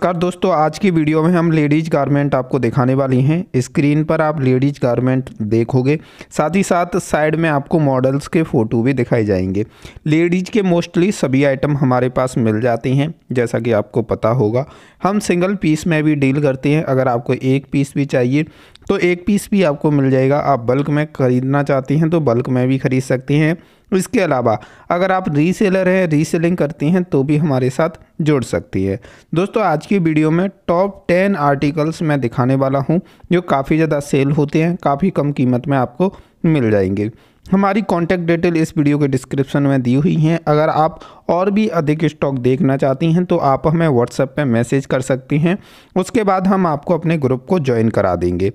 नमस्कार दोस्तों आज की वीडियो में हम लेडीज गारमेंट आपको दिखाने वाली हैं स्क्रीन पर आप लेडीज गारमेंट देखोगे साथ ही साथ साइड में आपको मॉडल्स के फ़ोटो भी दिखाए जाएंगे लेडीज के मोस्टली सभी आइटम हमारे पास मिल जाते हैं जैसा कि आपको पता होगा हम सिंगल पीस में भी डील करते हैं अगर आपको एक पीस भी चाहिए तो एक पीस भी आपको मिल जाएगा आप बल्क में ख़रीदना चाहते हैं तो बल्क में भी ख़रीद सकते हैं इसके अलावा अगर आप रीसेलर हैं रीसेलिंग करती हैं तो भी हमारे साथ जुड़ सकती है दोस्तों आज की वीडियो में टॉप टेन आर्टिकल्स मैं दिखाने वाला हूँ जो काफ़ी ज़्यादा सेल होते हैं काफ़ी कम कीमत में आपको मिल जाएंगे हमारी कॉन्टैक्ट डिटेल इस वीडियो के डिस्क्रिप्शन में दी हुई हैं अगर आप और भी अधिक स्टॉक देखना चाहती हैं तो आप हमें व्हाट्सएप पे मैसेज कर सकती हैं उसके बाद हम आपको अपने ग्रुप को ज्वाइन करा देंगे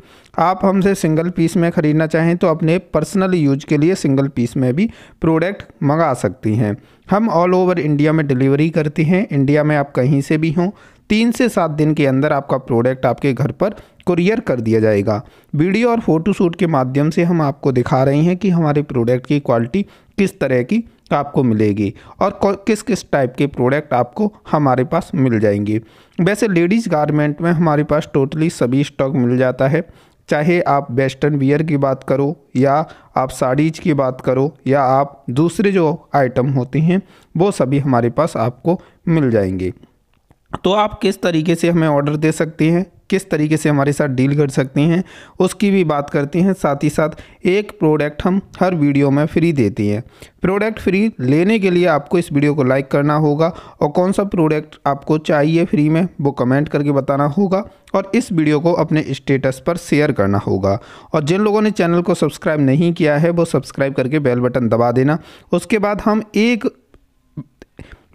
आप हमसे सिंगल पीस में ख़रीदना चाहें तो अपने पर्सनल यूज के लिए सिंगल पीस में भी प्रोडक्ट मंगा सकती हैं हम ऑल ओवर इंडिया में डिलीवरी करते हैं इंडिया में आप कहीं से भी हों तीन से सात दिन के अंदर आपका प्रोडक्ट आपके घर पर कुरियर कर दिया जाएगा वीडियो और फोटोशूट के माध्यम से हम आपको दिखा रहे हैं कि हमारे प्रोडक्ट की क्वालिटी किस तरह की आपको मिलेगी और किस किस टाइप के प्रोडक्ट आपको हमारे पास मिल जाएंगे वैसे लेडीज़ गारमेंट में हमारे पास टोटली सभी स्टॉक मिल जाता है चाहे आप वेस्टर्न वियर की बात करो या आप साड़ीज की बात करो या आप दूसरे जो आइटम होते हैं वो सभी हमारे पास आपको मिल जाएंगे तो आप किस तरीके से हमें ऑर्डर दे सकते हैं किस तरीके से हमारे साथ डील कर सकते हैं उसकी भी बात करते हैं साथ ही साथ एक प्रोडक्ट हम हर वीडियो में फ्री देते हैं प्रोडक्ट फ्री लेने के लिए आपको इस वीडियो को लाइक करना होगा और कौन सा प्रोडक्ट आपको चाहिए फ्री में वो कमेंट करके बताना होगा और इस वीडियो को अपने स्टेटस पर शेयर करना होगा और जिन लोगों ने चैनल को सब्सक्राइब नहीं किया है वो सब्सक्राइब करके बेल बटन दबा देना उसके बाद हम एक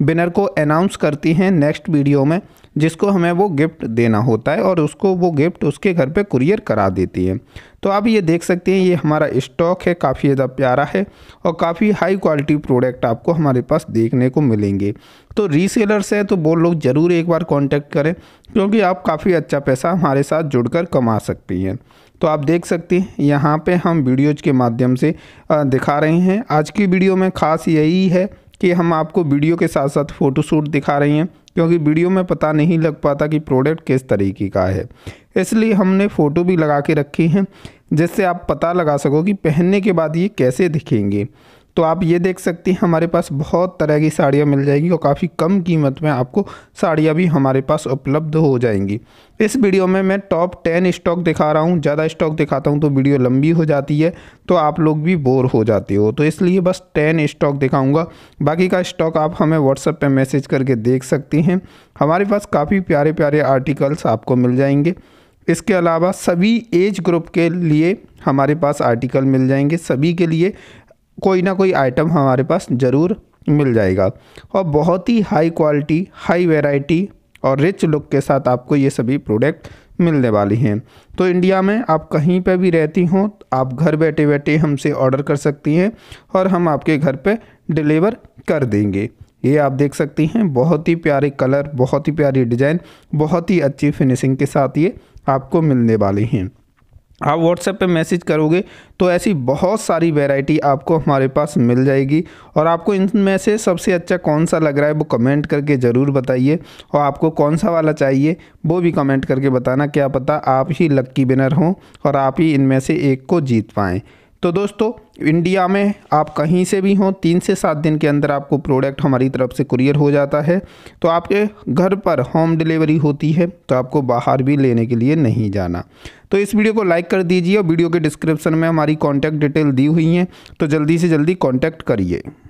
विनर को अनाउंस करती हैं नेक्स्ट वीडियो में जिसको हमें वो गिफ्ट देना होता है और उसको वो गिफ्ट उसके घर पे कुरियर करा देती है तो आप ये देख सकते हैं ये हमारा स्टॉक है काफ़ी ज़्यादा प्यारा है और काफ़ी हाई क्वालिटी प्रोडक्ट आपको हमारे पास देखने को मिलेंगे तो रीसेलर्स हैं तो वो लोग ज़रूर एक बार कांटेक्ट करें क्योंकि आप काफ़ी अच्छा पैसा हमारे साथ कर कमा सकती हैं तो आप देख सकते हैं यहाँ पर हम वीडियोज़ के माध्यम से दिखा रहे हैं आज की वीडियो में खास यही है कि हम आपको वीडियो के साथ साथ फ़ोटोशूट दिखा रही हैं क्योंकि वीडियो में पता नहीं लग पाता कि प्रोडक्ट किस तरीके का है इसलिए हमने फ़ोटो भी लगा के रखी हैं जिससे आप पता लगा सको कि पहनने के बाद ये कैसे दिखेंगे तो आप ये देख सकती हैं हमारे पास बहुत तरह की साड़ियाँ मिल जाएगी और काफ़ी कम कीमत में आपको साड़ियाँ भी हमारे पास उपलब्ध हो जाएंगी इस वीडियो में मैं टॉप टेन स्टॉक दिखा रहा हूँ ज़्यादा स्टॉक दिखाता हूँ तो वीडियो लंबी हो जाती है तो आप लोग भी बोर हो जाते हो तो इसलिए बस टेन स्टॉक दिखाऊँगा बाकी का स्टॉक आप हमें व्हाट्सएप पर मैसेज करके देख सकती हैं हमारे पास काफ़ी प्यारे प्यारे आर्टिकल्स आपको मिल जाएंगे इसके अलावा सभी एज ग्रुप के लिए हमारे पास आर्टिकल मिल जाएंगे सभी के लिए कोई ना कोई आइटम हमारे पास ज़रूर मिल जाएगा और बहुत ही हाई क्वालिटी हाई वेराइटी और रिच लुक के साथ आपको ये सभी प्रोडक्ट मिलने वाली हैं तो इंडिया में आप कहीं पे भी रहती हों आप घर बैठे बैठे हमसे ऑर्डर कर सकती हैं और हम आपके घर पे डिलीवर कर देंगे ये आप देख सकती हैं बहुत ही प्यारे कलर बहुत ही प्यारी डिज़ाइन बहुत ही अच्छी फिनिशिंग के साथ ये आपको मिलने वाली हैं आप व्हाट्सएप पे मैसेज करोगे तो ऐसी बहुत सारी वैरायटी आपको हमारे पास मिल जाएगी और आपको इनमें से सबसे अच्छा कौन सा लग रहा है वो कमेंट करके ज़रूर बताइए और आपको कौन सा वाला चाहिए वो भी कमेंट करके बताना क्या पता आप ही लक्की विनर हों और आप ही इनमें से एक को जीत पाएँ तो दोस्तों इंडिया में आप कहीं से भी हों तीन से सात दिन के अंदर आपको प्रोडक्ट हमारी तरफ से कुरियर हो जाता है तो आपके घर पर होम डिलीवरी होती है तो आपको बाहर भी लेने के लिए नहीं जाना तो इस वीडियो को लाइक कर दीजिए और वीडियो के डिस्क्रिप्शन में हमारी कॉन्टैक्ट डिटेल दी हुई हैं तो जल्दी से जल्दी कॉन्टैक्ट करिए